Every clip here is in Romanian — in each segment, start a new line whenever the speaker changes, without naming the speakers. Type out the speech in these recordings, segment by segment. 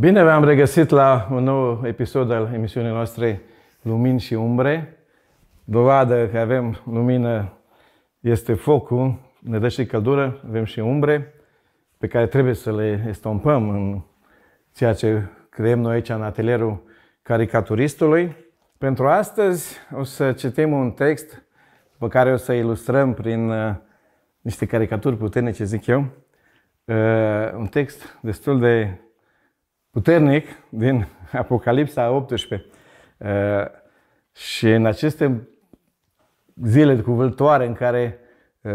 Bine v-am regăsit la un nou episod al emisiunii noastre Lumini și Umbre. Dovadă că avem lumină este focul, ne dă și căldură, avem și umbre pe care trebuie să le estompăm în ceea ce creăm noi aici în atelierul caricaturistului. Pentru astăzi o să citim un text pe care o să ilustrăm prin uh, niște caricaturi puternice, zic eu. Uh, un text destul de puternic din Apocalipsa 18. Și în aceste zile cuvântoare în care uh,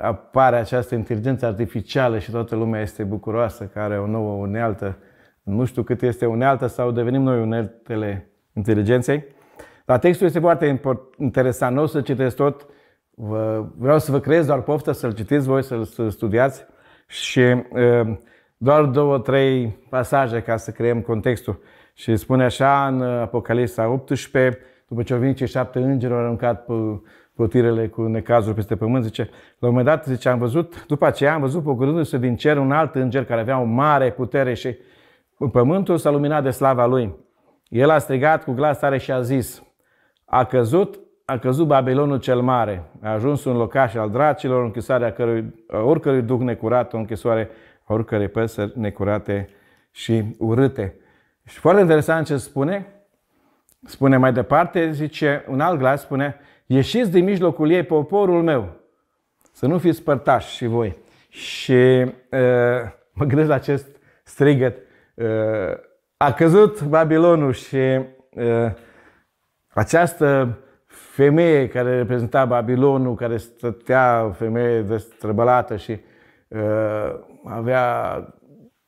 apare această inteligență artificială și toată lumea este bucuroasă că are o nouă unealtă, nu știu cât este unealtă sau devenim noi uneltele inteligenței. Dar textul este foarte interesant, nu o să citesc tot, vreau să vă creez doar poftă să-l citiți voi, să-l studiați și uh, doar două, trei pasaje ca să creăm contextul. Și spune așa în Apocalipsa 18, după ce au venit cei șapte îngeri, au aruncat pe potirele cu necazuri peste pământ, zice, la un moment dat, zice, am văzut, după aceea am văzut pogorându-se din cer un alt înger care avea o mare putere și pământul s-a luminat de slava lui. El a strigat cu glas tare și a zis, a căzut, a căzut Babilonul cel mare, a ajuns un locaș al dracilor, închisoarea cărui, oricărui duc necurat, o închisoare oricărei păsări necurate și urâte. Și foarte interesant ce spune. Spune mai departe, zice, un alt glas spune, ieșiți din mijlocul ei, poporul meu, să nu fiți părtași și voi. Și uh, mă gândesc la acest strigăt. Uh, a căzut Babilonul și uh, această femeie care reprezenta Babilonul, care stătea, o femeie destrăbălată și Eh, avea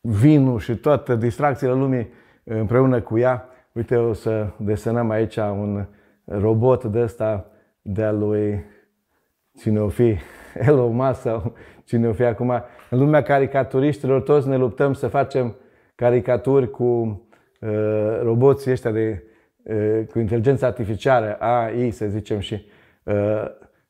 vinul și toate distracțiile lumii eh, împreună cu ea. Uite, o să desenăm aici un robot de ăsta de-a lui cine o fi, Elon Musk sau cine o fi acum. În lumea caricaturiștilor toți ne luptăm să facem caricaturi cu uh, roboții ăștia de, uh, cu inteligența artificială, AI să zicem și uh,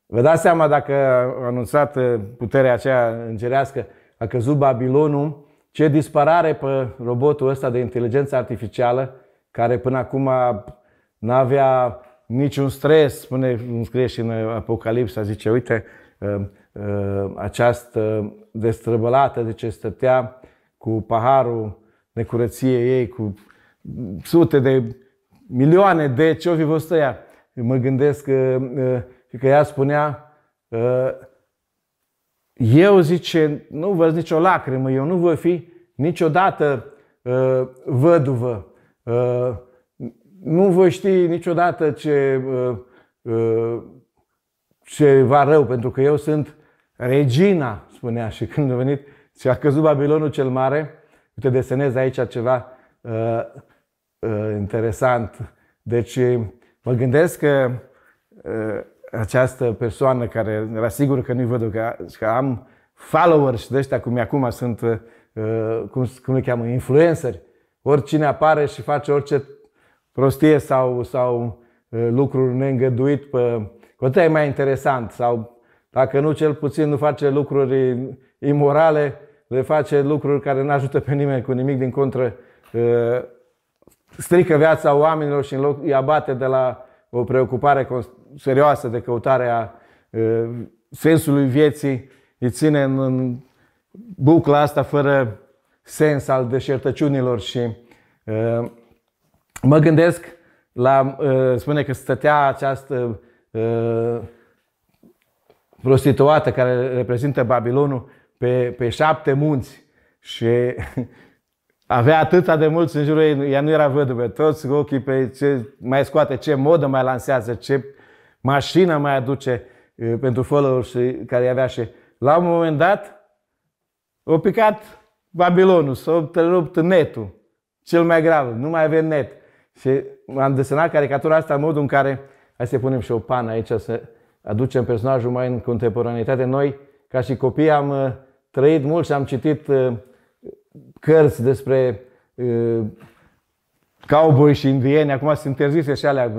Vă dați seama dacă a anunțat uh, puterea aceea îngerească, a căzut Babilonul, ce disparare pe robotul ăsta de inteligență artificială, care până acum n-avea niciun stres, spune, scrie și în Apocalipsa, zice, uite, uh, uh, această destrăbălată, deci stătea cu paharul curăție ei, cu sute de milioane de ce o fi văzut Mă gândesc că că ea spunea, ă, eu zice, nu văd nicio lacrimă, eu nu voi fi niciodată ă, văduvă, ă, nu voi ști niciodată ce, ceva rău, pentru că eu sunt regina, spunea și când a venit și a căzut Babilonul cel Mare, uite, desenez aici ceva uh, uh, interesant. Deci, mă gândesc că uh, această persoană care era sigur că nu-i văd că, că am followers de ăștia cum acum sunt, uh, cum, cum le cheamă, influenceri. Oricine apare și face orice prostie sau, sau uh, lucruri neîngăduit pe Cu e mai interesant sau dacă nu, cel puțin nu face lucruri imorale, le face lucruri care nu ajută pe nimeni cu nimic, din contră uh, strică viața oamenilor și în loc îi abate de la o preocupare serioasă de căutare a sensului vieții, îi ține în, bucla asta fără sens al deșertăciunilor și mă gândesc la, spune că stătea această prostituată care reprezintă Babilonul pe, pe șapte munți și avea atâta de mulți în jurul ei, ea nu era văduvă, toți ochii pe ce mai scoate, ce modă mai lansează, ce mașina mai aduce pentru followers care avea și la un moment dat o picat Babilonul, s-a întrerupt netul, cel mai grav, nu mai avem net. Și am desenat caricatura asta în modul în care, hai să punem și o pană aici, să aducem personajul mai în contemporaneitate. Noi, ca și copii, am uh, trăit mult și am citit uh, cărți despre uh, cowboy și indieni, acum sunt interzise și alea,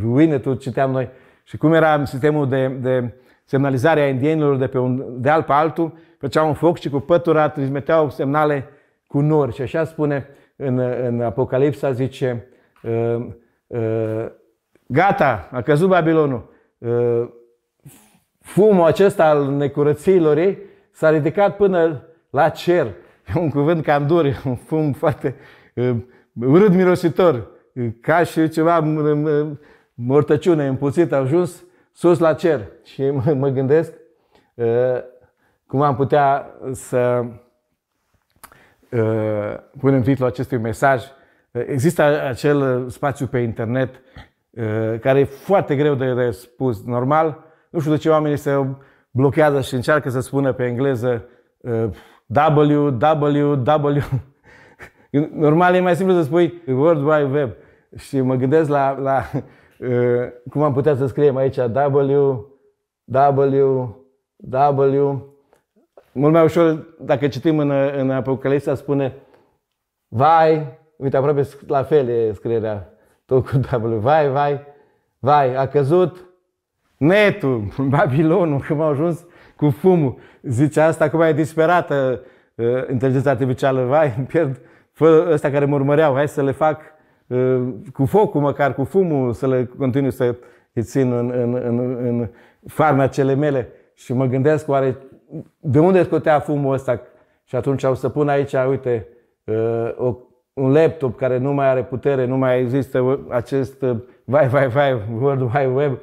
ruine, tu citeam noi și cum era sistemul de, de semnalizare a indienilor de pe un deal pe altul, făceau un foc și cu pătura trimiteau semnale cu nori. Și așa spune în, în Apocalipsa, zice, uh, uh, gata, a căzut Babilonul. Uh, fumul acesta al necurățiilor ei s-a ridicat până la cer. E un cuvânt cam dur, un fum foarte uh, urât mirositor, uh, ca și ceva uh, uh, mărtăciune împuțit, a ajuns sus la cer. Și mă, mă gândesc uh, cum am putea să uh, punem titlul acestui mesaj. Există acel spațiu pe internet uh, care e foarte greu de spus Normal, nu știu de ce oamenii se blochează și încearcă să spună pe engleză www. Normal e mai simplu să spui World Wide Web. Și mă gândesc la, la Eh, cum am putea să scriem aici W, W, W. Mult mai ușor, dacă citim în, în Apocalipsa, spune Vai, uite, aproape la fel e scrierea, tot cu W. Vai, vai, vai, a căzut netul, Babilonul, cum au ajuns cu fumul. Zice asta, acum e disperată eh, inteligența artificială, vai, îmi pierd ăsta care mă urmăreau, hai să le fac Uh, cu focul, măcar cu fumul, să le continui să îi țin în, în, în, în cele mele. Și mă gândesc oare de unde scotea fumul ăsta. Și atunci o să pun aici, uite, uh, o, un laptop care nu mai are putere, nu mai există acest uh, vai, vai, vai, World Wide Web,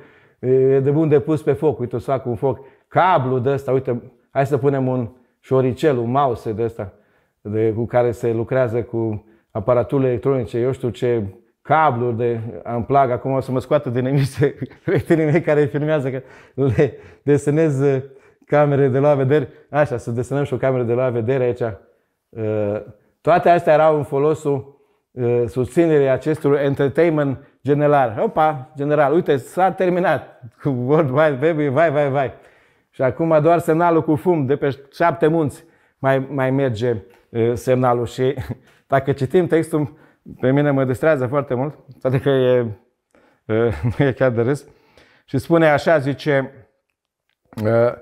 de bun de pus pe foc, uite, o să fac un foc, cablu de ăsta, uite, hai să punem un șoricel, un mouse de ăsta, de, cu care se lucrează cu aparaturile electronice, eu știu ce cabluri de am plag, acum o să mă scoată din emisie prietenii mei care filmează că le desenez uh, camere de la vedere. Așa, să desenăm și o cameră de la vedere aici. Uh, toate astea erau în folosul uh, susținerii acestui entertainment general. Opa, general, uite, s-a terminat cu World Wide Web, vai, vai, vai. Și acum doar semnalul cu fum de pe șapte munți mai, mai merge uh, semnalul și dacă citim textul, pe mine mă distrează foarte mult, toate că e, uh, nu e chiar de râs. Și spune așa, zice, uh,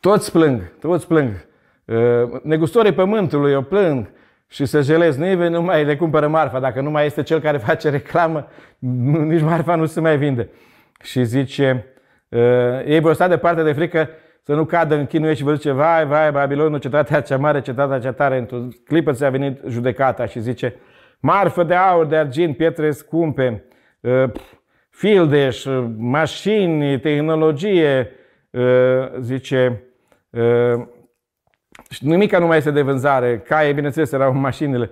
toți plâng, toți plâng. Negustorii pământului o plâng și se jelez nive, nu mai le cumpără marfa. Dacă nu mai este cel care face reclamă, nici marfa nu se mai vinde. Și zice, ei vor sta departe de frică să nu cadă în chinuie și vă zice, vai, vai, Babilonul, cetatea cea mare, cetatea cea tare, într-o clipă ți-a venit judecata și zice, marfă de aur, de argint, pietre scumpe, uh, fildeș, uh, mașini, tehnologie, uh, zice, și nimica nu mai este de vânzare, caie, bineînțeles, erau mașinile,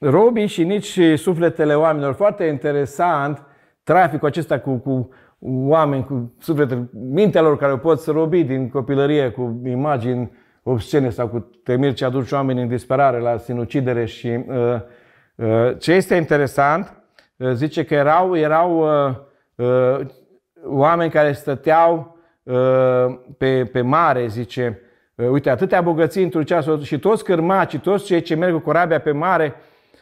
robii și nici sufletele oamenilor. Foarte interesant traficul acesta cu, cu oameni cu sufletul, mintea lor care o pot să robi din copilărie cu imagini obscene sau cu temiri ce aduci oamenii în disperare la sinucidere și uh, uh, ce este interesant, uh, zice că erau, erau uh, uh, oameni care stăteau uh, pe, pe mare, zice, uite, atâtea bogății într-un ceas și toți cărmacii, toți cei ce merg cu corabia pe mare,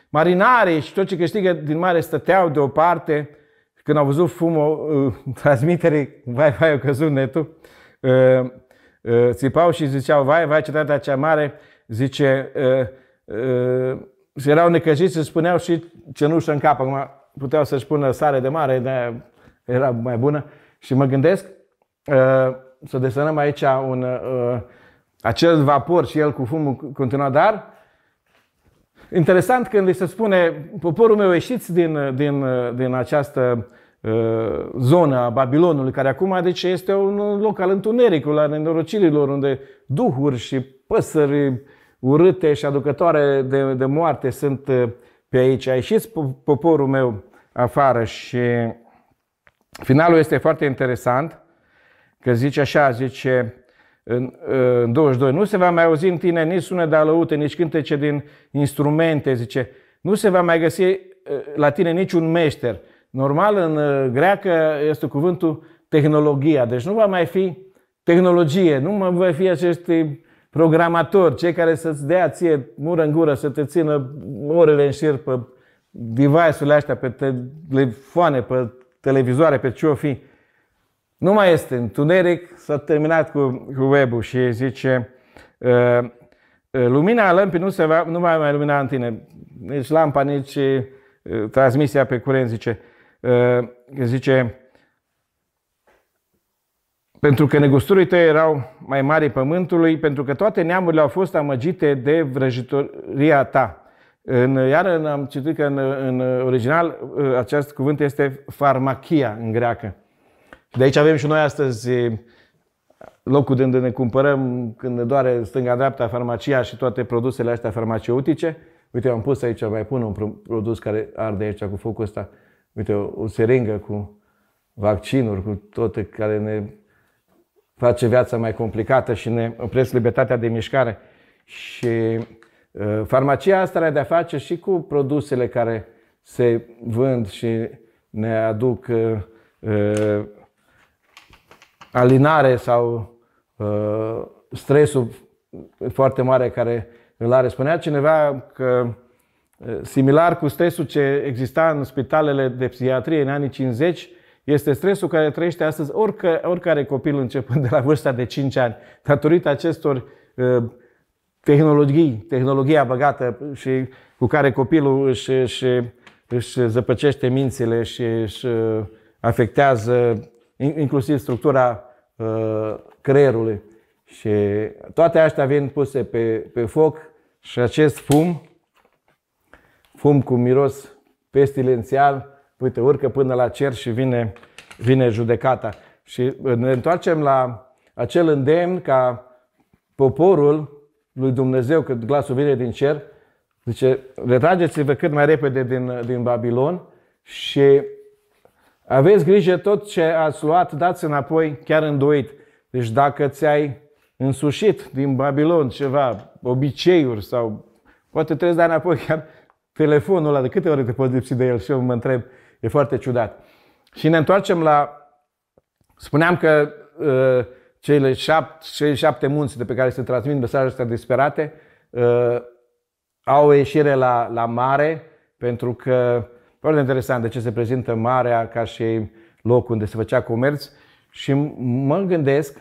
marinarii și toți ce câștigă din mare stăteau deoparte, și când au văzut fumul, uh, transmitere, vai, vai, au căzut netul, uh, uh, țipau și ziceau, vai, vai, cetatea cea mare, zice, și erau necăjiți și spuneau și cenușă în cap. Acum puteau să-și pună sare de mare, dar era mai bună. Și mă gândesc să desenăm aici un, acel vapor și el cu fumul continua, dar Interesant când li se spune, poporul meu ieșiți din, din, din această uh, zonă a Babilonului, care acum deci, este un loc al întunericului, al nenorocirilor, unde duhuri și păsări urâte și aducătoare de, de moarte sunt uh, pe aici. A ieșit poporul meu afară și finalul este foarte interesant, că zice așa, zice, în, în 22. Nu se va mai auzi în tine nici sunet de alăute, nici cântece din instrumente, zice. Nu se va mai găsi eh, la tine niciun meșter. Normal, în eh, greacă este cuvântul tehnologia. Deci nu va mai fi tehnologie, nu mai va fi acești programatori, cei care să-ți dea ție mură în gură, să te țină orele în șir pe device-urile astea, pe telefoane, pe televizoare, pe ce o fi. Nu mai este întuneric, s-a terminat cu, cu web-ul și zice ă, ă, lumina lămpii nu, se va, nu mai mai lumina în tine, nici lampa, nici ă, transmisia pe curent, zice, zice pentru că negusturii tăi erau mai mari pământului, pentru că toate neamurile au fost amăgite de vrăjitoria ta. În, iar am citit că în, în original acest cuvânt este farmachia în greacă. De aici avem și noi astăzi eh, locul de unde ne cumpărăm când ne doare stânga-dreapta farmacia și toate produsele astea farmaceutice. Uite, am pus aici, mai pun un produs care arde aici cu focul ăsta. Uite, o, o seringă cu vaccinuri, cu toate care ne face viața mai complicată și ne opresc libertatea de mișcare. Și uh, farmacia asta are de-a face și cu produsele care se vând și ne aduc uh, uh, alinare sau uh, stresul foarte mare care îl are. Spunea cineva că uh, similar cu stresul ce exista în spitalele de psihiatrie în anii 50, este stresul care trăiește astăzi orică, oricare copil începând de la vârsta de 5 ani, datorită acestor uh, tehnologii, tehnologia băgată și cu care copilul își, își, își zăpăcește mințile și își uh, afectează inclusiv structura uh, creierului. Și toate astea vin puse pe, pe foc și acest fum, fum cu miros pestilențial, uite, urcă până la cer și vine, vine judecata. Și uh, ne întoarcem la acel îndemn ca poporul lui Dumnezeu, când glasul vine din cer, zice, retrageți-vă cât mai repede din, din Babilon și aveți grijă tot ce ați luat, dați înapoi chiar îndoit. Deci dacă ți-ai însușit din Babilon ceva, obiceiuri sau poate trebuie să dai înapoi chiar telefonul ăla, de câte ori te poți lipsi de el și eu mă întreb, e foarte ciudat. Și ne întoarcem la, spuneam că uh, cele șapte, cei șapte munți de pe care se transmit mesajele astea disperate uh, au o ieșire la, la mare pentru că foarte interesant de ce se prezintă marea ca și loc unde se făcea comerț și mă gândesc,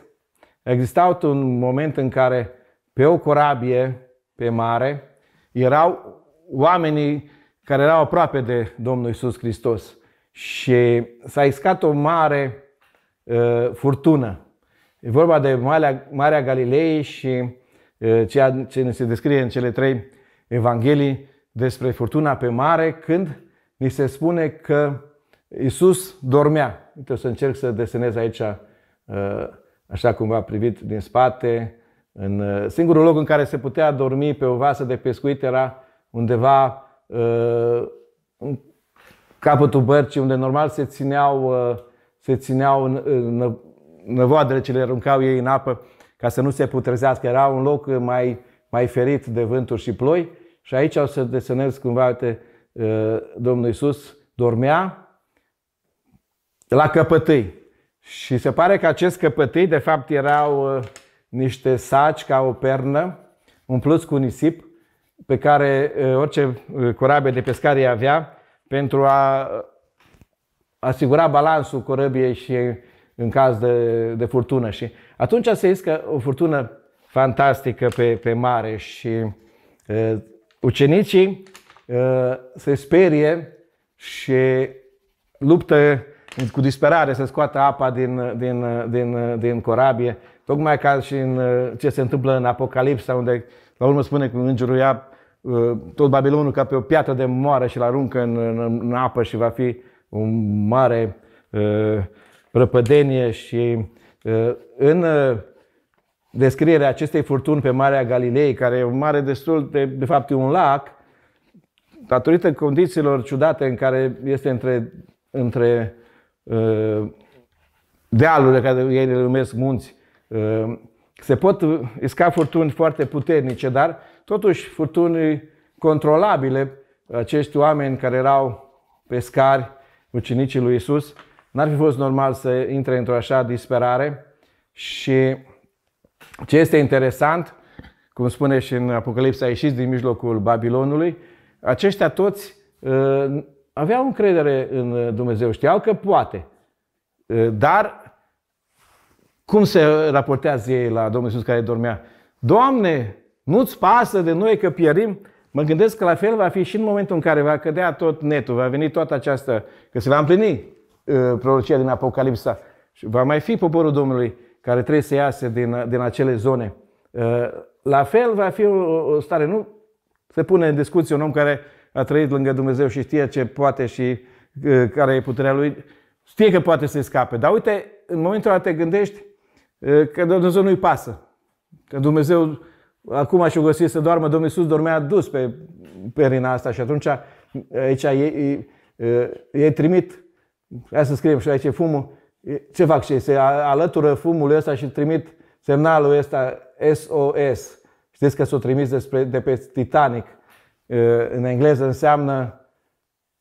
exista un moment în care pe o corabie pe mare erau oamenii care erau aproape de Domnul Isus Hristos și s-a iscat o mare uh, furtună. E vorba de Marea, Marea Galilei și uh, ceea ce ne se descrie în cele trei evanghelii despre furtuna pe mare, când ni se spune că Isus dormea. Uite, o să încerc să desenez aici uh, așa cum m-a privit din spate. În uh, singurul loc în care se putea dormi pe o vasă de pescuit era undeva uh, în capătul bărcii, unde normal se țineau, se țineau năvoadele ce le aruncau ei în apă ca să nu se putrezească. Era un loc mai, mai ferit de vânturi și ploi și aici o să desenez cumva, uite, Ă, Domnul Isus dormea la căpătâi. Și se pare că acest căpătâi, de fapt, erau ă, niște saci ca o pernă, umpluți cu nisip, pe care ă, orice corabie de pescari avea pentru a asigura balansul corabiei și în caz de, de furtună. Și atunci se iscă o furtună fantastică pe, pe mare și e, ucenicii Uh, se sperie și luptă cu disperare să scoată apa din, din, din, din corabie, tocmai ca și în uh, ce se întâmplă în Apocalipsa, unde la urmă spune că îngerul ia uh, tot Babilonul ca pe o piatră de moară și-l aruncă în, în, în apă și va fi o mare uh, răpădenie. și uh, în uh, descrierea acestei furtuni pe Marea Galilei, care e o mare destul de, de fapt e un lac, datorită condițiilor ciudate în care este între, între uh, dealurile care ei le numesc munți, uh, se pot isca furtuni foarte puternice, dar totuși furtuni controlabile. Acești oameni care erau pescari, ucenicii lui Isus, n-ar fi fost normal să intre într-o așa disperare și ce este interesant, cum spune și în Apocalipsa, a ieșit din mijlocul Babilonului, aceștia toți uh, aveau încredere în uh, Dumnezeu, știau că poate. Uh, dar cum se raportează ei la Domnul Iisus care dormea? Doamne, nu-ți pasă de noi că pierim? Mă gândesc că la fel va fi și în momentul în care va cădea tot netul, va veni toată această, că se va împlini prorocia din Apocalipsa. Și va mai fi poporul Domnului care trebuie să iasă din, din acele zone. La fel va fi o, o stare. Nu se pune în discuție un om care a trăit lângă Dumnezeu și știe ce poate și uh, care e puterea lui, știe că poate să scape. Dar uite, în momentul ăla te gândești uh, că Dumnezeu nu-i pasă. Că Dumnezeu acum și-o găsit să doarmă, Domnul Iisus dormea dus pe perina asta și atunci uh, aici e ei, ei trimit, hai să scriem și aici fumul, ce fac și ei? Se alătură fumul ăsta și trimit semnalul ăsta SOS Știți că s-o trimis despre, de pe Titanic. În engleză înseamnă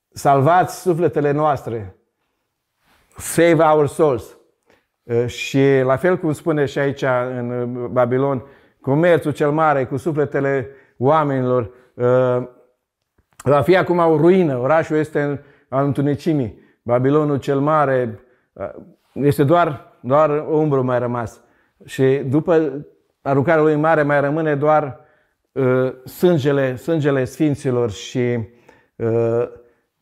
salvați sufletele noastre. Save our souls. Și la fel cum spune și aici în Babilon, comerțul cel mare cu sufletele oamenilor va fi acum o ruină. Orașul este în, al întunecimii. Babilonul cel mare este doar, doar o umbră mai rămas. Și după aruncarea lui mare mai rămâne doar uh, sângele, sângele sfinților și uh,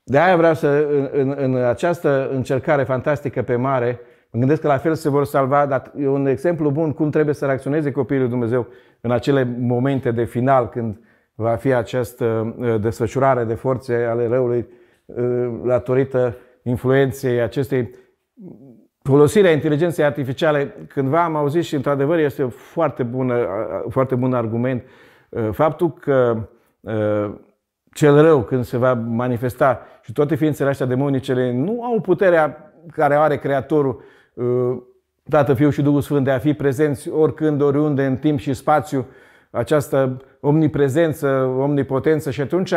de aia vreau să, în, în această încercare fantastică pe mare, mă gândesc că la fel se vor salva, dar e un exemplu bun cum trebuie să reacționeze copiii lui Dumnezeu în acele momente de final, când va fi această uh, desfășurare de forțe ale răului uh, datorită influenței acestei Folosirea inteligenței artificiale, cândva am auzit și într-adevăr este foarte, bună, foarte bun argument, uh, faptul că uh, cel rău când se va manifesta și toate ființele astea demonicele nu au puterea care are Creatorul, uh, Tatăl Fiul și Duhul Sfânt de a fi prezenți oricând, oriunde, în timp și spațiu, această omniprezență, omnipotență și atunci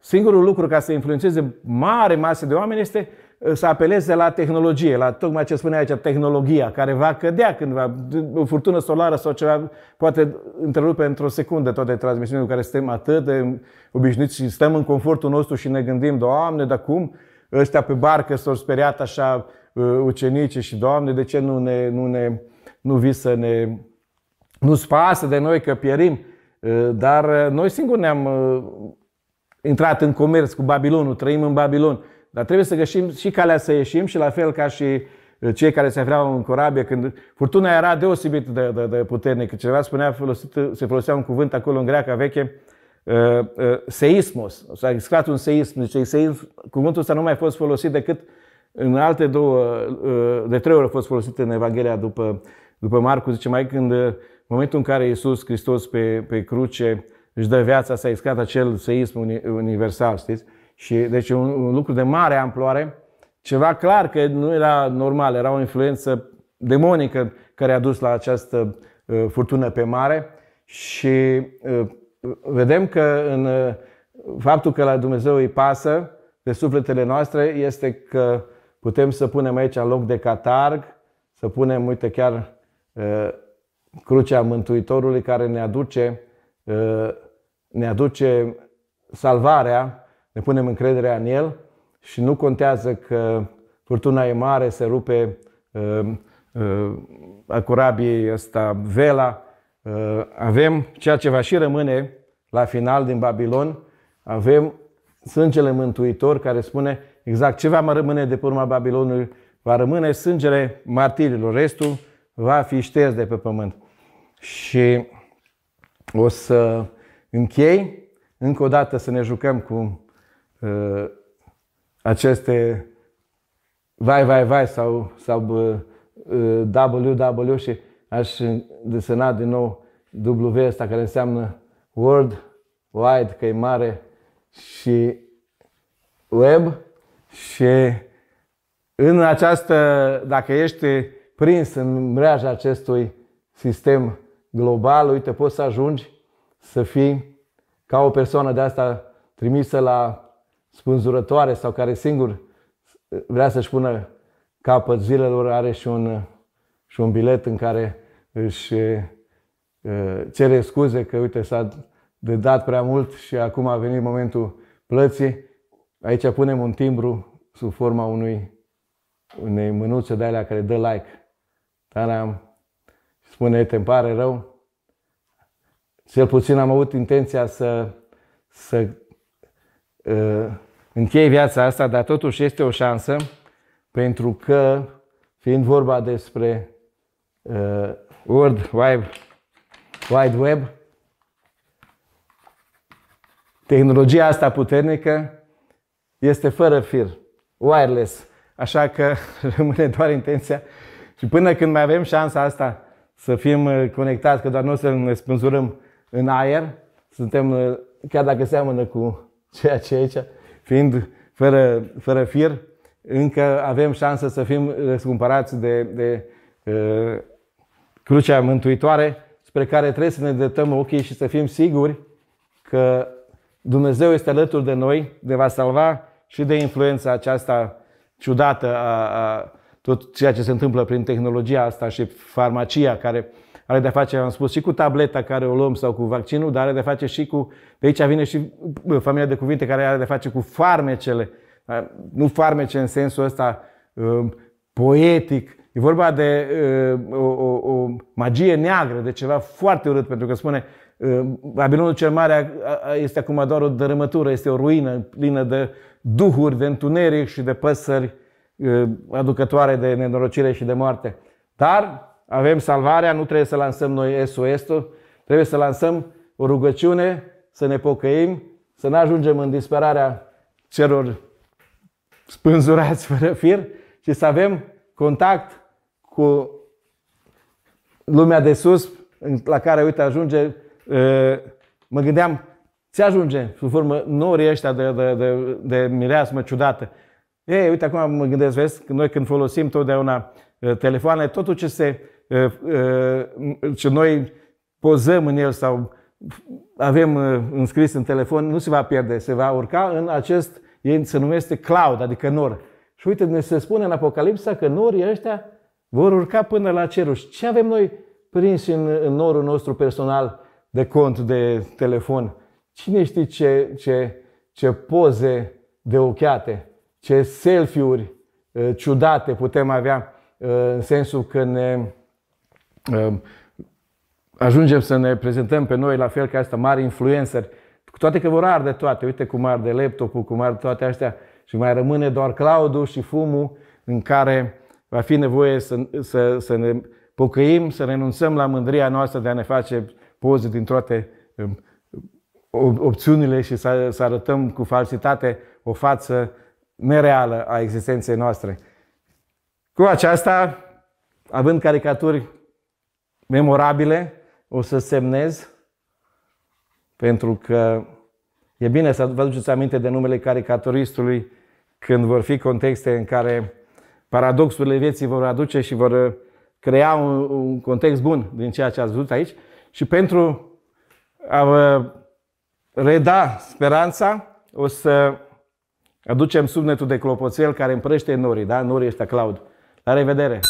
singurul lucru ca să influențeze mare masă de oameni este Uh, să apeleze la tehnologie, la tocmai ce spunea aici, tehnologia, care va cădea cândva, o furtună solară sau ceva, poate întrerupe într-o secundă toate transmisiunile cu care suntem atât de obișnuiți și stăm în confortul nostru și ne gândim, Doamne, dar cum ăștia pe barcă s-au speriat așa uh, ucenice și, Doamne, de ce nu ne, nu ne, nu vii să ne, nu spasă de noi că pierim? Uh, dar noi singuri ne-am intrat în comerț cu Babilonul, trăim în Babilon. Dar trebuie să găsim și calea să ieșim și la fel ca și uh, cei care se aflau în corabie, când furtuna era deosebit de, de, de puternică. Cineva spunea, folosit, se folosea un cuvânt acolo în greacă veche, uh, uh, seismos. S-a iscat un seism. Deci, seism, cuvântul ăsta nu mai a fost folosit decât în alte două, uh, de trei ori a fost folosit în Evanghelia după, după Marcu, zice, mai când uh, în momentul în care Iisus Hristos pe, pe cruce își dă viața, s-a iscat acel seism universal, știți? Și deci un, un lucru de mare amploare, ceva clar că nu era normal, era o influență demonică care a dus la această uh, furtună pe mare și uh, vedem că în uh, faptul că la Dumnezeu îi pasă de sufletele noastre este că putem să punem aici în loc de catarg, să punem, uite, chiar uh, crucea Mântuitorului care ne aduce, uh, ne aduce salvarea ne punem încrederea în El și nu contează că furtuna e mare, se rupe uh, uh, a corabiei ăsta vela. Uh, avem ceea ce va și rămâne la final din Babilon, avem sângele mântuitor care spune exact ce va rămâne de pe urma Babilonului, va rămâne sângele martirilor, restul va fi șters de pe pământ. Și o să închei încă o dată să ne jucăm cu Uh, aceste vai, vai, vai sau, sau WW uh, uh, și aș desena din nou W asta care înseamnă World Wide, că e mare, și Web. Și în această, dacă ești prins în mreaja acestui sistem global, uite, poți să ajungi să fii ca o persoană de asta trimisă la spânzurătoare sau care singur uh, vrea să-și pună capăt zilelor, are și un, uh, și un bilet în care își uh, cere scuze că, uite, s-a de dat prea mult și acum a venit momentul plății. Aici punem un timbru sub forma unui, unei mânuțe de alea care dă like. Dar spune, te pare rău. Cel puțin am avut intenția să, să uh, încheie viața asta, dar totuși este o șansă pentru că, fiind vorba despre uh, World Wide, Wide Web, tehnologia asta puternică este fără fir, wireless. Așa că rămâne doar intenția. Și până când mai avem șansa asta să fim uh, conectați, că doar nu o să ne spânzurăm în aer, suntem, uh, chiar dacă seamănă cu ceea ce e aici, fiind fără, fără fir, încă avem șansă să fim răscumpărați de, de uh, crucea mântuitoare spre care trebuie să ne dătăm ochii și să fim siguri că Dumnezeu este alături de noi, ne va salva și de influența aceasta ciudată a, a tot ceea ce se întâmplă prin tehnologia asta și farmacia care are de-a face, am spus, și cu tableta care o luăm sau cu vaccinul, dar are de-a face și cu, de aici vine și familia de cuvinte care are de-a face cu farmecele, nu farmece în sensul ăsta uh, poetic, E vorba de uh, o, o, o magie neagră, de ceva foarte urât, pentru că spune uh, Babilonul cel Mare este acum doar o dărâmătură, este o ruină plină de duhuri, de întuneric și de păsări aducătoare de nenorocire și de moarte. Dar avem salvarea, nu trebuie să lansăm noi SOS-ul, trebuie să lansăm o rugăciune, să ne pocăim, să nu ajungem în disperarea celor spânzurați fără fir și să avem contact cu lumea de sus, la care, uite, ajunge, mă gândeam, ți ajunge sub formă norii ăștia de, de, de, de mireasmă ciudată. Ei, uite, acum mă gândesc, vezi, noi când folosim totdeauna telefoane, totul ce se ce noi pozăm în el sau avem înscris în telefon, nu se va pierde, se va urca în acest, ei se numește cloud, adică nor. Și uite, ne se spune în Apocalipsa că norii ăștia vor urca până la ceruș. Și ce avem noi prins în, în norul nostru personal de cont, de telefon? Cine știe ce, ce, ce poze de ochiate, ce selfie-uri ciudate putem avea în sensul că ne, Ehm, ajungem să ne prezentăm pe noi la fel ca asta mari influenceri, cu toate că vor arde toate, uite cum arde laptopul, cum arde toate astea și mai rămâne doar cloudul și fumul în care va fi nevoie să, să, să ne pocăim, să renunțăm la mândria noastră de a ne face poze din toate ehm, opțiunile și să, să arătăm cu falsitate o față nereală a existenței noastre. Cu aceasta, având caricaturi memorabile, o să semnez, pentru că e bine să vă duceți aminte de numele caricaturistului când vor fi contexte în care paradoxurile vieții vor aduce și vor uh, crea un, un context bun din ceea ce ați văzut aici. Și pentru a vă reda speranța, o să aducem subnetul de clopoțel care împrăște norii, da? Norii ăștia Claud. La revedere!